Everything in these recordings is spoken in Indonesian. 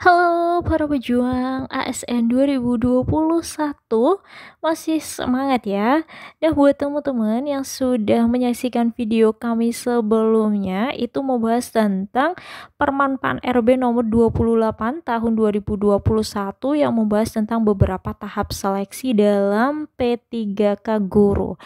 Halo para pejuang ASN 2021 Masih semangat ya Nah buat teman-teman yang sudah menyaksikan video kami sebelumnya Itu membahas tentang Permanpan RB nomor 28 tahun 2021 Yang membahas tentang beberapa tahap seleksi dalam P3K Guru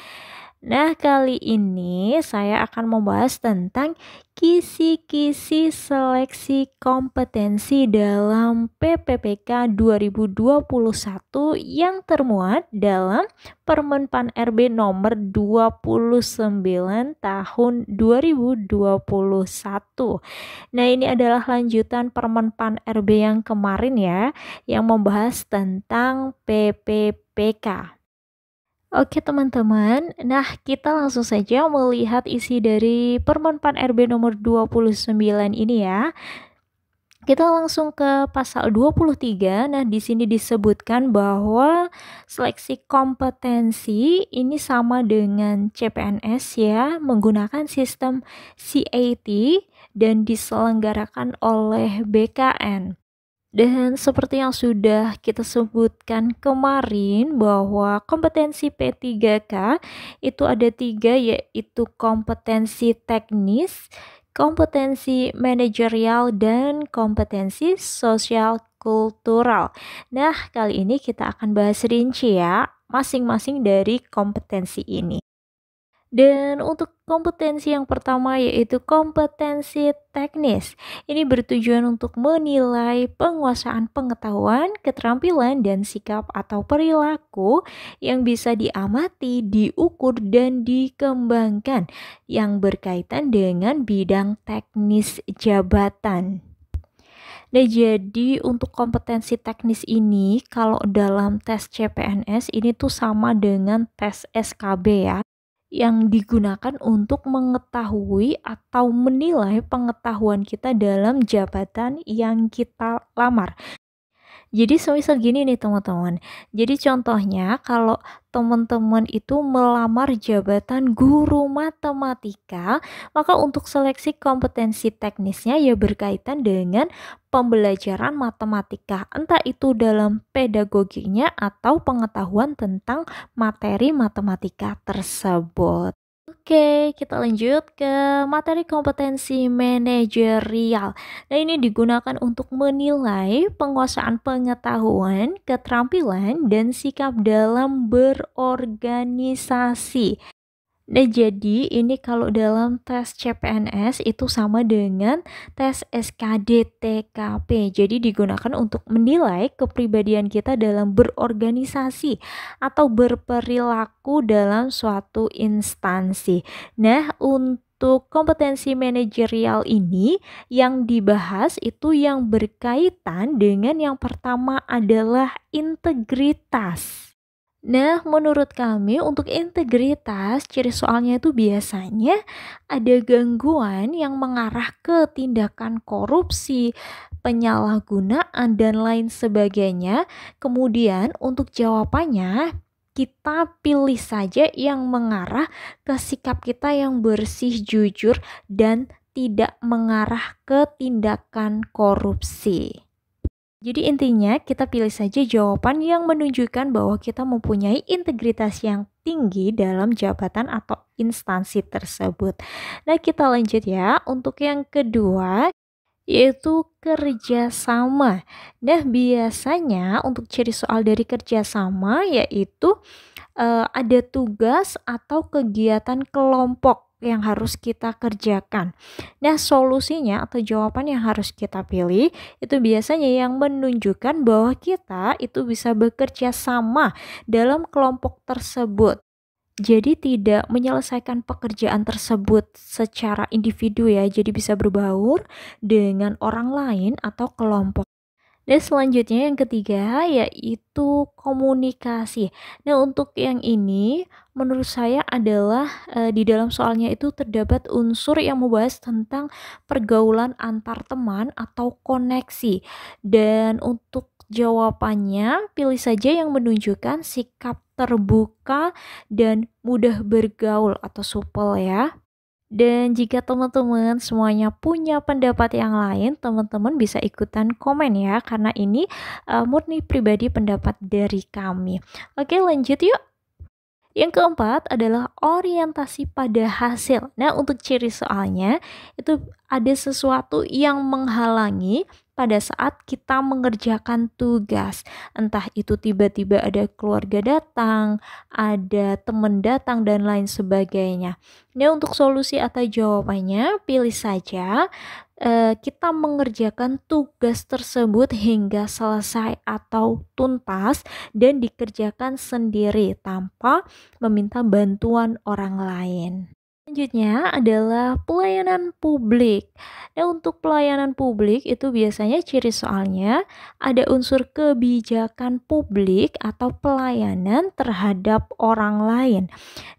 Nah, kali ini saya akan membahas tentang kisi-kisi seleksi kompetensi dalam PPPK 2021 yang termuat dalam Permen Pan RB nomor 29 tahun 2021. Nah, ini adalah lanjutan Permen Pan RB yang kemarin ya, yang membahas tentang PPPK. Oke teman-teman, nah kita langsung saja melihat isi dari Permenpan RB nomor 29 ini ya. Kita langsung ke pasal 23. Nah, di sini disebutkan bahwa seleksi kompetensi ini sama dengan CPNS ya, menggunakan sistem CAT dan diselenggarakan oleh BKN. Dan seperti yang sudah kita sebutkan kemarin bahwa kompetensi P3K itu ada tiga yaitu kompetensi teknis, kompetensi manajerial, dan kompetensi sosial kultural. Nah, kali ini kita akan bahas rinci ya masing-masing dari kompetensi ini. Dan untuk kompetensi yang pertama yaitu kompetensi teknis. Ini bertujuan untuk menilai penguasaan pengetahuan, keterampilan, dan sikap atau perilaku yang bisa diamati, diukur, dan dikembangkan yang berkaitan dengan bidang teknis jabatan. Nah, jadi untuk kompetensi teknis ini kalau dalam tes CPNS ini tuh sama dengan tes SKB ya yang digunakan untuk mengetahui atau menilai pengetahuan kita dalam jabatan yang kita lamar. Jadi semisal gini nih teman-teman. Jadi contohnya kalau teman-teman itu melamar jabatan guru matematika, maka untuk seleksi kompetensi teknisnya ya berkaitan dengan pembelajaran matematika, entah itu dalam pedagoginya atau pengetahuan tentang materi matematika tersebut. Oke, kita lanjut ke materi kompetensi manajerial. Nah, ini digunakan untuk menilai penguasaan pengetahuan, keterampilan, dan sikap dalam berorganisasi. Nah, jadi ini kalau dalam tes CPNS itu sama dengan tes SKDTKP. Jadi digunakan untuk menilai kepribadian kita dalam berorganisasi atau berperilaku dalam suatu instansi. Nah, untuk kompetensi manajerial ini yang dibahas itu yang berkaitan dengan yang pertama adalah integritas. Nah, menurut kami untuk integritas, ciri soalnya itu biasanya ada gangguan yang mengarah ke tindakan korupsi, penyalahgunaan, dan lain sebagainya. Kemudian untuk jawabannya, kita pilih saja yang mengarah ke sikap kita yang bersih, jujur, dan tidak mengarah ke tindakan korupsi. Jadi intinya kita pilih saja jawaban yang menunjukkan bahwa kita mempunyai integritas yang tinggi dalam jabatan atau instansi tersebut. Nah kita lanjut ya untuk yang kedua yaitu kerjasama. Nah biasanya untuk ciri soal dari kerjasama yaitu uh, ada tugas atau kegiatan kelompok yang harus kita kerjakan. Nah, solusinya atau jawaban yang harus kita pilih itu biasanya yang menunjukkan bahwa kita itu bisa bekerja sama dalam kelompok tersebut. Jadi tidak menyelesaikan pekerjaan tersebut secara individu ya, jadi bisa berbaur dengan orang lain atau kelompok dan selanjutnya yang ketiga yaitu komunikasi. Nah, untuk yang ini menurut saya adalah e, di dalam soalnya itu terdapat unsur yang membahas tentang pergaulan antar teman atau koneksi. Dan untuk jawabannya pilih saja yang menunjukkan sikap terbuka dan mudah bergaul atau supel ya. Dan jika teman-teman semuanya punya pendapat yang lain, teman-teman bisa ikutan komen ya, karena ini uh, murni pribadi pendapat dari kami. Oke, lanjut yuk. Yang keempat adalah orientasi pada hasil. Nah, untuk ciri soalnya itu ada sesuatu yang menghalangi pada saat kita mengerjakan tugas. Entah itu tiba-tiba ada keluarga datang, ada teman datang, dan lain sebagainya. Nah, untuk solusi atau jawabannya, pilih saja eh, kita mengerjakan tugas tersebut hingga selesai atau tuntas dan dikerjakan sendiri tanpa meminta bantuan orang lain. Selanjutnya adalah pelayanan publik. Nah, untuk pelayanan publik itu biasanya ciri soalnya ada unsur kebijakan publik atau pelayanan terhadap orang lain.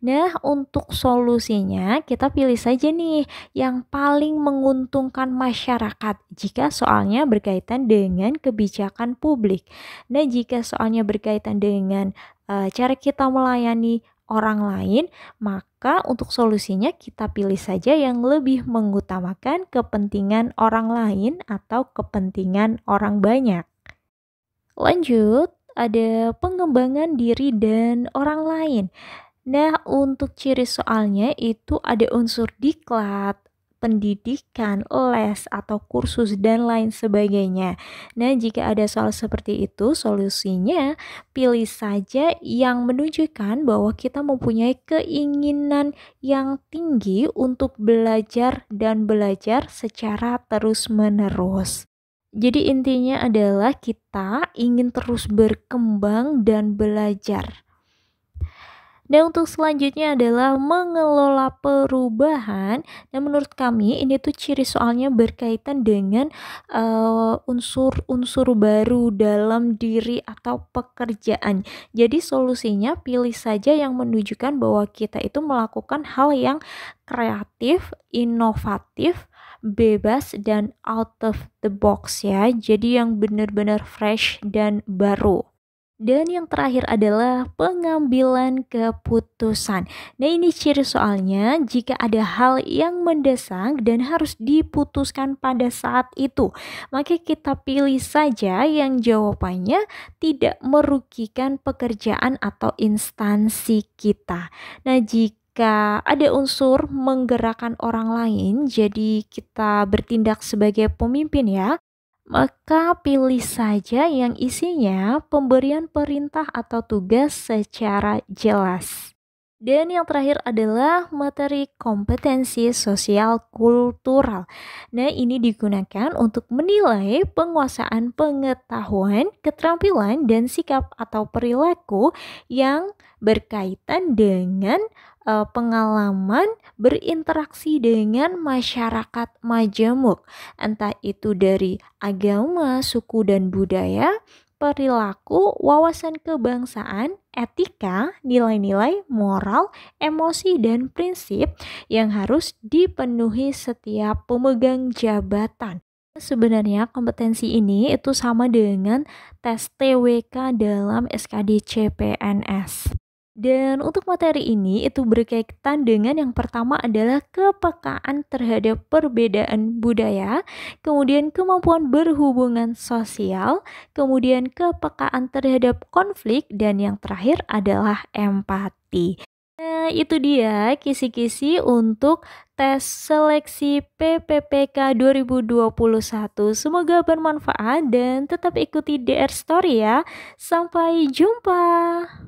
Nah, untuk solusinya kita pilih saja nih yang paling menguntungkan masyarakat jika soalnya berkaitan dengan kebijakan publik. Nah, jika soalnya berkaitan dengan uh, cara kita melayani orang lain, maka maka untuk solusinya kita pilih saja yang lebih mengutamakan kepentingan orang lain atau kepentingan orang banyak. Lanjut, ada pengembangan diri dan orang lain. Nah, untuk ciri soalnya itu ada unsur diklat, pendidikan, les, atau kursus, dan lain sebagainya. Nah, jika ada soal seperti itu, solusinya pilih saja yang menunjukkan bahwa kita mempunyai keinginan yang tinggi untuk belajar dan belajar secara terus-menerus. Jadi, intinya adalah kita ingin terus berkembang dan belajar. Dan untuk selanjutnya adalah mengelola perubahan. Dan nah, menurut kami ini tuh ciri soalnya berkaitan dengan eh, unsur-unsur uh, baru dalam diri atau pekerjaan. Jadi solusinya pilih saja yang menunjukkan bahwa kita itu melakukan hal yang kreatif, inovatif, bebas dan out of the box ya. Jadi yang benar-benar fresh dan baru. Dan yang terakhir adalah pengambilan keputusan. Nah, ini ciri soalnya jika ada hal yang mendesak dan harus diputuskan pada saat itu, maka kita pilih saja yang jawabannya tidak merugikan pekerjaan atau instansi kita. Nah, jika jika ada unsur menggerakkan orang lain, jadi kita bertindak sebagai pemimpin ya maka pilih saja yang isinya pemberian perintah atau tugas secara jelas. Dan yang terakhir adalah materi kompetensi sosial kultural. Nah, ini digunakan untuk menilai penguasaan pengetahuan, keterampilan, dan sikap atau perilaku yang berkaitan dengan Eh, pengalaman berinteraksi dengan masyarakat majemuk, entah itu dari agama, suku, dan budaya, perilaku, wawasan kebangsaan, etika, nilai-nilai, moral, emosi, dan prinsip yang harus dipenuhi setiap pemegang jabatan. Sebenarnya kompetensi ini itu sama dengan tes TWK dalam SKD CPNS. Dan untuk materi ini itu berkaitan dengan yang pertama adalah kepekaan terhadap perbedaan budaya, kemudian kemampuan berhubungan sosial, kemudian kepekaan terhadap konflik, dan yang terakhir adalah empati. Nah, itu dia kisi-kisi untuk tes seleksi PPPK 2021. Semoga bermanfaat dan tetap ikuti DR Story ya. Sampai jumpa.